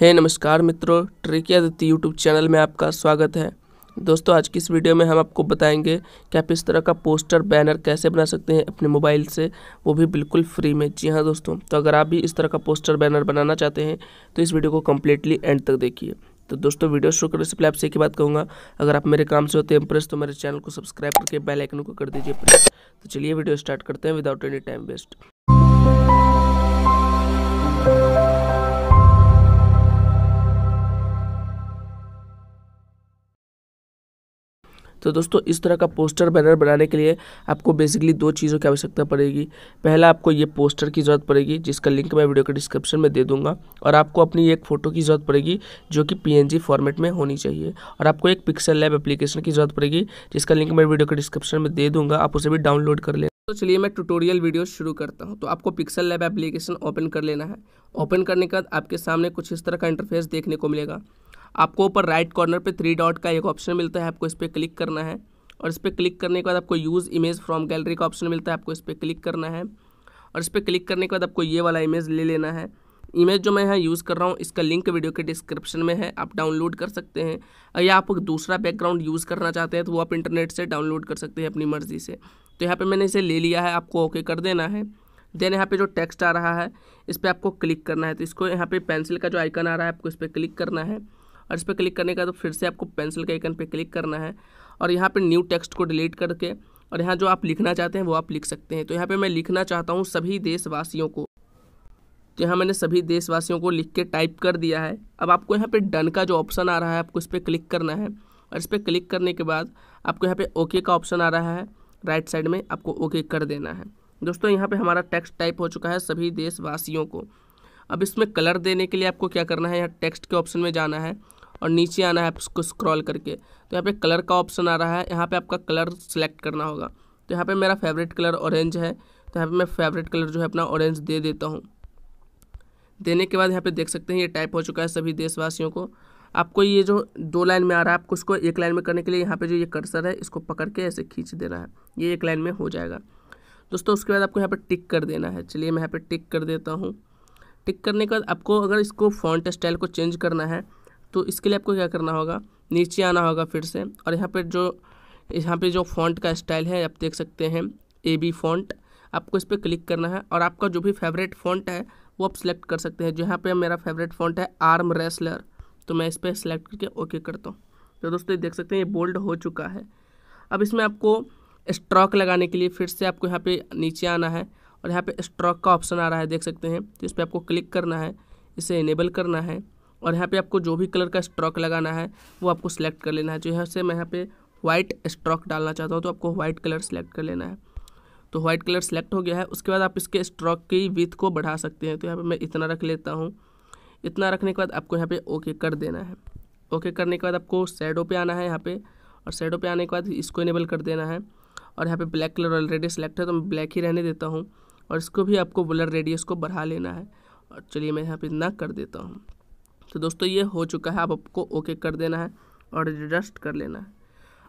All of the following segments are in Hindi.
हे hey, नमस्कार मित्रों ट्रिकी आदित्य यूट्यूब चैनल में आपका स्वागत है दोस्तों आज की इस वीडियो में हम आपको बताएंगे कि आप इस तरह का पोस्टर बैनर कैसे बना सकते हैं अपने मोबाइल से वो भी बिल्कुल फ्री में जी हाँ दोस्तों तो अगर आप भी इस तरह का पोस्टर बैनर बनाना चाहते हैं तो इस वीडियो को कम्प्लीटली एंड तक देखिए तो दोस्तों वीडियो शुरू करने से पहले आपसे एक बात कहूँगा अगर आप मेरे काम से होते हैं इम्प्रेस तो मेरे चैनल को सब्सक्राइब करके बेलाइकन को कर दीजिए प्रेस तो चलिए वीडियो स्टार्ट करते हैं विदाउट एनी टाइम वेस्ट तो दोस्तों इस तरह का पोस्टर बैनर बनाने के लिए आपको बेसिकली दो चीज़ों की आवश्यकता पड़ेगी पहला आपको ये पोस्टर की ज़रूरत पड़ेगी जिसका लिंक मैं वीडियो के डिस्क्रिप्शन में दे दूंगा और आपको अपनी एक फ़ोटो की ज़रूरत पड़ेगी जो कि पी फॉर्मेट में होनी चाहिए और आपको एक पिक्सल लैब एप्लीकेशन की ज़रूरत पड़ेगी जिसका लिंक मैं वीडियो के डिस्क्रिप्शन में दे दूँगा आप उसे भी डाउनलोड कर लें तो चलिए मैं ट्यूटोरियल वीडियो शुरू करता हूँ तो आपको पिक्सल लैब एप्लीकेशन ओपन कर लेना है ओपन करने के बाद आपके सामने कुछ इस तरह का इंटरफेस देखने को मिलेगा आपको ऊपर राइट कॉर्नर पे थ्री डॉट का एक ऑप्शन मिलता है आपको इस पर क्लिक करना है और इस पर क्लिक करने के बाद आपको यूज़ इमेज फ्रॉम गैलरी का ऑप्शन मिलता है आपको इस पर क्लिक करना है और इस पर क्लिक करने के बाद आपको ये वाला इमेज ले लेना है इमेज जो मैं यहाँ यूज़ कर रहा हूँ इसका लिंक वीडियो के डिस्क्रिप्शन में है आप डाउनलोड कर सकते हैं या आप दूसरा बैकग्राउंड यूज़ करना चाहते हैं तो वो आप इंटरनेट से डाउनलोड कर सकते हैं अपनी मर्ज़ी से तो यहाँ पर मैंने इसे ले लिया है आपको ओके कर देना है देन यहाँ पे जो टेक्स्ट आ रहा है इस पर आपको क्लिक करना है तो इसको यहाँ पर पेंसिल का जो आइकन आ रहा है आपको इस पर क्लिक करना है और इस पर क्लिक करने का तो फिर से आपको पेंसिल के आइकन पर क्लिक करना है और यहाँ पर न्यू टेक्स्ट को डिलीट करके और यहाँ जो आप लिखना चाहते हैं वो आप लिख सकते हैं तो यहाँ पर मैं लिखना चाहता हूँ सभी देशवासियों को तो यहाँ मैंने सभी देशवासियों को लिख के टाइप कर दिया है अब आपको यहाँ पे डन का जो ऑप्शन आ रहा है आपको इस पर क्लिक करना है और इस पर क्लिक करने के बाद आपको यहाँ पे ओके का ऑप्शन आ रहा है राइट साइड में आपको ओके कर देना है दोस्तों यहाँ पे हमारा टेक्स्ट टाइप हो चुका है सभी देशवासियों को अब इसमें कलर देने के लिए आपको क्या करना है यहाँ टेक्स्ट के ऑप्शन में जाना है और नीचे आना है उसको स्क्रॉल करके तो यहाँ पे कलर का ऑप्शन आ रहा है यहाँ पे आपका कलर सेलेक्ट करना होगा तो यहाँ पे मेरा फेवरेट कलर ऑरेंज है तो यहाँ पे मैं फेवरेट कलर जो है अपना ऑरेंज दे देता हूँ देने के बाद यहाँ पे देख सकते हैं ये टाइप हो चुका है सभी देशवासियों को आपको ये जो दो लाइन में आ रहा है आपको उसको एक लाइन में करने के लिए यहाँ पे जो ये कर्सर है इसको पकड़ के ऐसे खींच देना है ये एक लाइन में हो जाएगा दोस्तों उसके बाद आपको यहाँ पर टिक कर देना है चलिए मैं यहाँ पर टिक कर देता हूँ टिक करने के बाद आपको अगर इसको फॉन्ट स्टाइल को चेंज करना है तो इसके लिए आपको क्या करना होगा नीचे आना होगा फिर से और यहाँ पर जो यहाँ पर जो फॉन्ट का स्टाइल है आप देख सकते हैं ए बी फॉन्ट आपको इस पर क्लिक करना है और आपका जो भी फेवरेट फॉन्ट है वो आप सिलेक्ट कर सकते हैं जहाँ पर मेरा फेवरेट फॉन्ट है आर्म रेसलर तो मैं इस पर सिलेक्ट करके ओके करता हूँ तो दोस्तों देख सकते हैं ये बोल्ड हो चुका है अब इसमें आपको स्ट्रॉक लगाने के लिए फिर से आपको यहाँ पे नीचे आना है और यहाँ पे स्ट्रॉक का ऑप्शन आ रहा है देख सकते हैं तो इस पर आपको क्लिक करना है इसे इनेबल करना है और यहाँ पे आपको जो भी कलर का स्ट्रोक लगाना है वो आपको सेलेक्ट कर लेना है जो यहाँ से मैं यहाँ पे वाइट स्ट्रोक डालना चाहता हूँ तो आपको वाइट कलर सेलेक्ट कर लेना है तो वाइट कलर सेलेक्ट हो गया है उसके बाद आप इसके स्ट्रोक की विथ को बढ़ा सकते हैं तो यहाँ पर मैं इतना रख लेता हूँ इतना रखने के बाद आपको यहाँ पर ओके कर देना है ओके करने के बाद आपको शेडो पर आना है यहाँ पर और शेडो पर आने के बाद इसको इनेबल कर देना है और यहाँ पर ब्लैक कलर ऑलरेडी सेलेक्ट है तो मैं ब्लैक ही रहने देता हूँ और इसको भी आपको बुलर रेडियस को बढ़ा लेना है और चलिए मैं यहाँ पे ना कर देता हूँ तो दोस्तों ये हो चुका है अब आपको ओके कर देना है और एडजस्ट कर लेना है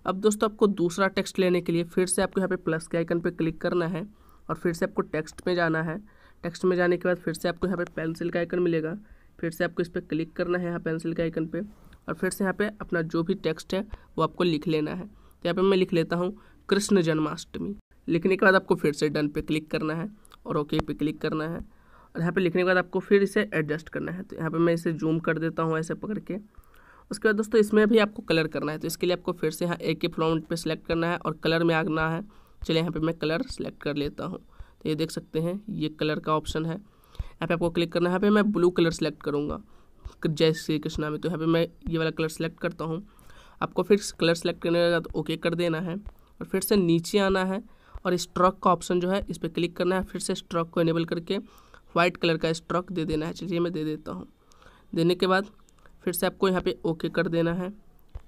अब दोस्तों आपको दूसरा टेक्स्ट लेने के लिए फिर से आपको यहाँ पे प्लस के आइकन पे क्लिक करना है और फिर से आपको टेक्स्ट में जाना है टेक्स्ट में जाने के बाद फिर से आपको यहाँ पे पेंसिल का आइकन मिलेगा फिर से आपको इस पर क्लिक करना है यहाँ पेंसिल के आइकन पे और फिर से यहाँ पे अपना जो भी टेक्स्ट है वो आपको लिख लेना है तो यहाँ पर मैं लिख लेता हूँ कृष्ण जन्माष्टमी लिखने के बाद आपको फिर से डन पे क्लिक करना है और ओके पे क्लिक करना है और यहाँ पे लिखने के बाद आपको फिर इसे एडजस्ट करना है तो यहाँ पे मैं इसे जूम कर देता हूँ ऐसे पकड़ के उसके बाद दोस्तों इसमें भी आपको कलर करना है तो इसके लिए आपको फिर से यहाँ एक के फ्रॉन्ट पे सिलेक्ट करना है और कलर में आगना है चलिए यहाँ पर मैं कलर सेलेक्ट कर लेता हूँ तो ये देख सकते हैं ये कलर का ऑप्शन है यहाँ पर आपको क्लिक करना है यहाँ पर मैं ब्लू कलर सेलेक्ट करूँगा जय श्री कृष्णा में तो यहाँ पर मैं ये वाला कलर सेलेक्ट करता हूँ आपको फिर कलर सेलेक्ट करने के बाद ओके कर देना है और फिर से नीचे आना है और स्ट्रोक का ऑप्शन जो है इस पर क्लिक करना है फिर से स्ट्रोक को इनेबल करके वाइट कलर का स्ट्रक दे देना है चलिए मैं दे देता हूँ देने के बाद फिर से आपको यहाँ पे ओके कर देना है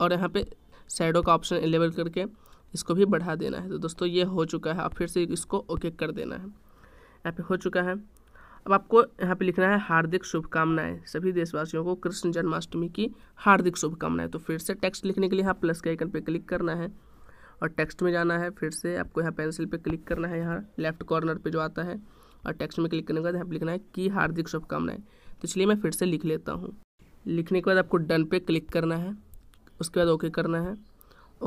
और यहाँ पे साइडों का ऑप्शन एलेबल करके इसको भी बढ़ा देना है तो दोस्तों ये हो चुका है आप फिर से इसको ओके कर देना है यहाँ पे हो चुका है अब आपको यहाँ पे लिखना है हार्दिक शुभकामनाएं सभी देशवासियों को कृष्ण जन्माष्टमी की हार्दिक शुभकामनाएं तो फिर से टेक्स्ट लिखने के लिए यहाँ प्लस के आइकन पर क्लिक करना है और टेक्स्ट में जाना है फिर से आपको यहाँ पेंसिल पर क्लिक करना है यहाँ लेफ्ट कॉर्नर पर जो आता है और टेक्स्ट में क्लिक करने के बाद यहाँ पर लिखना है कि हार्दिक शुभकामनाएं तो चलिए मैं फिर से लिख लेता हूँ लिखने के बाद आपको डन पे क्लिक करना है उसके बाद ओके करना है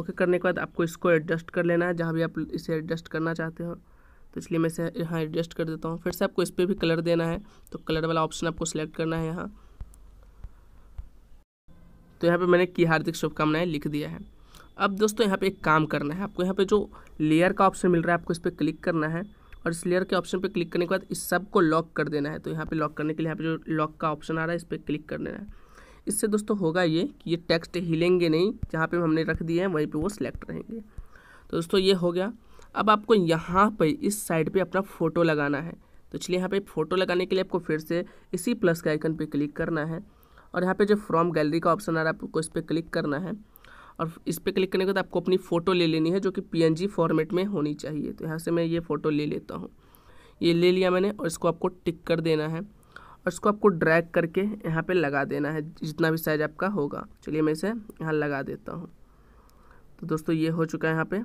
ओके करने के बाद आपको इसको एडजस्ट कर लेना है जहाँ भी आप इसे एडजस्ट करना चाहते हो तो इसलिए मैं इसे यहाँ एडजस्ट कर देता हूँ फिर से आपको इस पर भी कलर देना है तो कलर वाला ऑप्शन आपको सेलेक्ट करना है यहाँ तो यहाँ पे मैंने की हार्दिक शुभकामनाएं लिख दिया है अब दोस्तों यहाँ पे एक काम करना है आपको यहाँ पे जो लेयर का ऑप्शन मिल रहा है आपको इस पर क्लिक करना है और इस लेयर के ऑप्शन पे क्लिक करने के बाद इस सब को लॉक कर देना है तो यहाँ पे लॉक करने के लिए यहाँ पे जो लॉक का ऑप्शन आ रहा है इस पर क्लिक कर देना है इससे दोस्तों होगा ये कि ये टेक्स्ट हिलेंगे नहीं जहाँ पे हमने रख दिए हैं वहीं पर वो सिलेक्ट रहेंगे तो दोस्तों ये हो गया अब आपको यहाँ पर इस साइड पर अपना फ़ोटो लगाना है तो इसलिए यहाँ पर फ़ोटो लगाने के लिए आपको फिर से इसी प्लस के आइकन पर क्लिक करना है और यहाँ पर जो फ्रॉम गैलरी का ऑप्शन आ रहा है आपको इस पर क्लिक करना है और इस पर क्लिक करने के बाद आपको अपनी फ़ोटो ले लेनी है जो कि पी फॉर्मेट में होनी चाहिए तो यहाँ से मैं ये फ़ोटो ले लेता हूँ ये ले लिया मैंने और इसको आपको टिक कर देना है और इसको आपको ड्रैग करके यहाँ पे लगा देना है जितना भी साइज आपका होगा चलिए मैं इसे यहाँ लगा देता हूँ तो दोस्तों ये हो चुका है यहाँ पे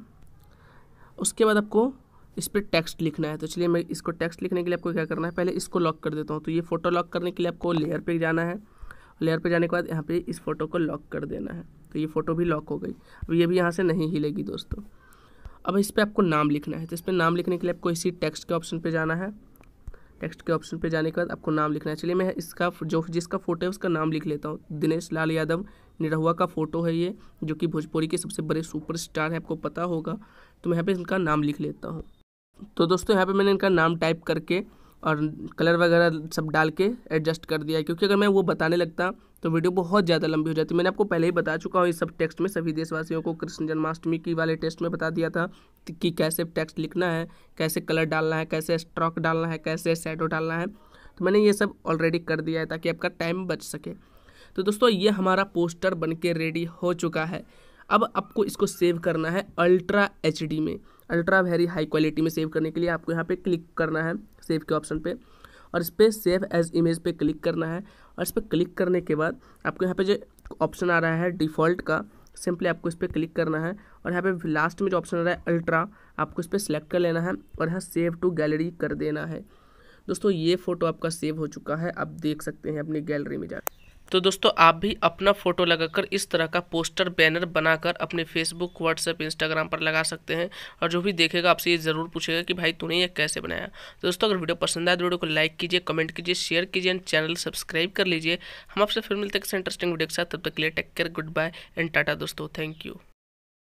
उसके बाद आपको इस पर टेक्स्ट लिखना है तो चलिए मैं इसको टेक्स्ट लिखने के लिए आपको क्या करना है पहले इसको लॉक कर देता हूँ तो ये फ़ोटो लॉक करने के लिए आपको लेयर पर जाना है लेयर पर जाने के बाद यहाँ पर इस फोटो को लॉक कर देना है तो ये फ़ोटो भी लॉक हो गई अब ये भी यहाँ से नहीं हिलेगी दोस्तों अब इस पर आपको नाम लिखना है तो इस पर नाम लिखने के लिए आपको इसी टेक्स्ट के ऑप्शन पर जाना है टेक्स्ट के ऑप्शन पर जाने के बाद आपको नाम लिखना है चलिए मैं इसका जो जिसका फोटो है उसका नाम लिख लेता हूँ दिनेश लाल यादव निरहुआ का फ़ोटो है ये जो कि भोजपुरी के सबसे बड़े सुपरस्टार हैं आपको पता होगा तो मैं यहाँ पे इनका नाम लिख लेता हूँ तो दोस्तों यहाँ पे मैंने इनका नाम टाइप करके और कलर वगैरह सब डाल के एडजस्ट कर दिया क्योंकि अगर मैं वो बताने लगता तो वीडियो बहुत ज़्यादा लंबी हो जाती मैंने आपको पहले ही बता चुका हूँ इस सब टेक्स्ट में सभी देशवासियों को कृष्ण जन्माष्टमी की वाले टेस्ट में बता दिया था कि कैसे टेक्स्ट लिखना है कैसे कलर डालना है कैसे स्ट्रॉक डालना है कैसे शेडो डालना है तो मैंने ये सब ऑलरेडी कर दिया है ताकि आपका टाइम बच सके तो दोस्तों ये हमारा पोस्टर बन के रेडी हो चुका है अब आपको इसको सेव करना है अल्ट्रा एच में अल्ट्रा वेरी हाई क्वालिटी में सेव करने के लिए आपको यहाँ पे क्लिक करना है सेव के ऑप्शन पे और इस पर सेव एज इमेज पे क्लिक करना है और इस पर क्लिक करने के बाद आपको यहाँ पे जो ऑप्शन आ रहा है डिफ़ॉल्ट का सिंपली आपको इस पर क्लिक करना है और यहाँ पे लास्ट में जो ऑप्शन आ रहा है अल्ट्रा आपको इस पर सेलेक्ट कर लेना है और यहाँ सेव टू गैलरी कर देना है दोस्तों ये फ़ोटो आपका सेव हो चुका है आप देख सकते हैं अपनी गैलरी में जाकर तो दोस्तों आप भी अपना फ़ोटो लगाकर इस तरह का पोस्टर बैनर बनाकर अपने फेसबुक व्हाट्सएप इंस्टाग्राम पर लगा सकते हैं और जो भी देखेगा आपसे ये ज़रूर पूछेगा कि भाई तूने ये कैसे बनाया तो दोस्तों अगर वीडियो पसंद आए तो वीडियो को लाइक कीजिए कमेंट कीजिए शेयर कीजिए एंड चैनल सब्सक्राइब कर लीजिए हम आपसे फिर मिलते हैं इंटरेस्टिंग वीडियो के साथ तब तक के लिए take care goodbye and टाटा दोस्तों थैंक यू